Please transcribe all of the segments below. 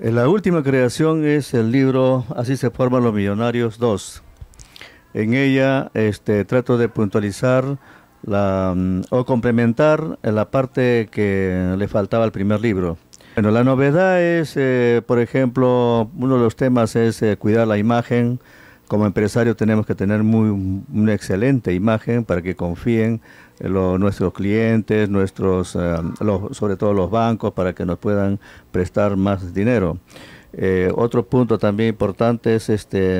Eh, la última creación es el libro Así se forman los millonarios 2. En ella este, trato de puntualizar la, mm, o complementar la parte que le faltaba al primer libro. Bueno, la novedad es, eh, por ejemplo, uno de los temas es eh, cuidar la imagen, como empresarios tenemos que tener una excelente imagen para que confíen eh, nuestros clientes, nuestros, eh, sobre todo los bancos, para que nos puedan prestar más dinero. Eh, otro punto también importante es este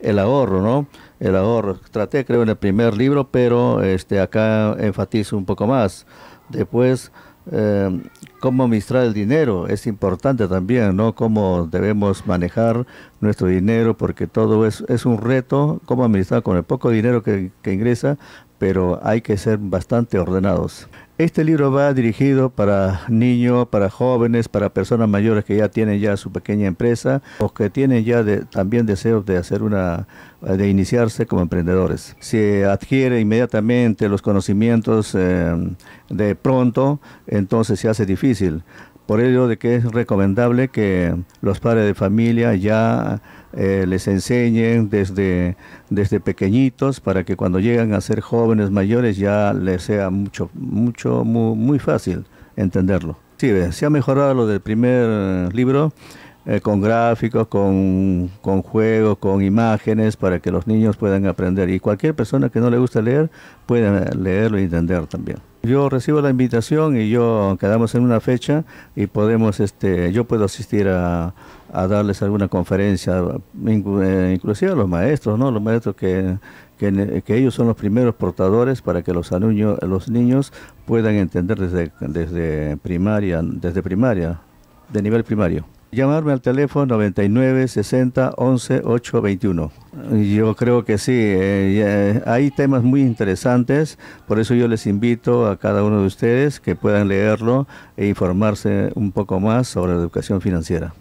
el ahorro, ¿no? El ahorro. Traté, creo, en el primer libro, pero este acá enfatizo un poco más. Después, eh, cómo administrar el dinero es importante también, ¿no? Cómo debemos manejar nuestro dinero, porque todo es, es un reto, cómo administrar con el poco dinero que, que ingresa, pero hay que ser bastante ordenados. Este libro va dirigido para niños, para jóvenes, para personas mayores que ya tienen ya su pequeña empresa o que tienen ya también deseos de hacer una de iniciarse como emprendedores. Si adquiere inmediatamente los conocimientos eh, de pronto, entonces se hace difícil. Por ello de que es recomendable que los padres de familia ya eh, les enseñen desde, desde pequeñitos para que cuando llegan a ser jóvenes mayores ya les sea mucho, mucho, muy, fácil entenderlo. Sí, se ha mejorado lo del primer libro eh, con gráficos, con, con, juegos, con imágenes, para que los niños puedan aprender. Y cualquier persona que no le gusta leer, pueda leerlo y e entender también. Yo recibo la invitación y yo quedamos en una fecha y podemos, este, yo puedo asistir a, darles alguna conferencia, eh, inclusive a los maestros, ¿no? Los maestros que, ellos son los primeros portadores para que los los niños puedan entender desde, desde primaria, desde primaria, de nivel primario. Llamarme al teléfono 99 60 11 Yo creo que sí, eh, eh, hay temas muy interesantes, por eso yo les invito a cada uno de ustedes que puedan leerlo e informarse un poco más sobre la educación financiera.